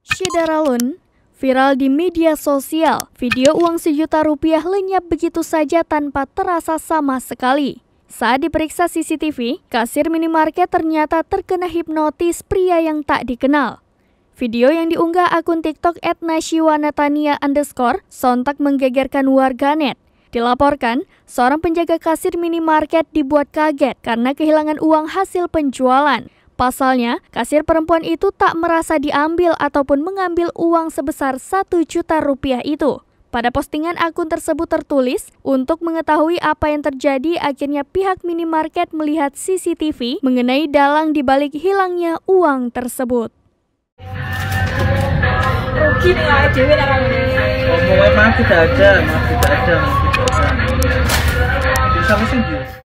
Syedaralun Viral di media sosial, video uang sejuta rupiah lenyap begitu saja tanpa terasa sama sekali. Saat diperiksa CCTV, kasir minimarket ternyata terkena hipnotis pria yang tak dikenal. Video yang diunggah akun TikTok @nashiwanatania underscore sontak menggegerkan warganet. Dilaporkan, seorang penjaga kasir minimarket dibuat kaget karena kehilangan uang hasil penjualan. Pasalnya, kasir perempuan itu tak merasa diambil ataupun mengambil uang sebesar 1 juta rupiah itu. Pada postingan akun tersebut tertulis, untuk mengetahui apa yang terjadi, akhirnya pihak minimarket melihat CCTV mengenai dalang dibalik hilangnya uang tersebut. Oh,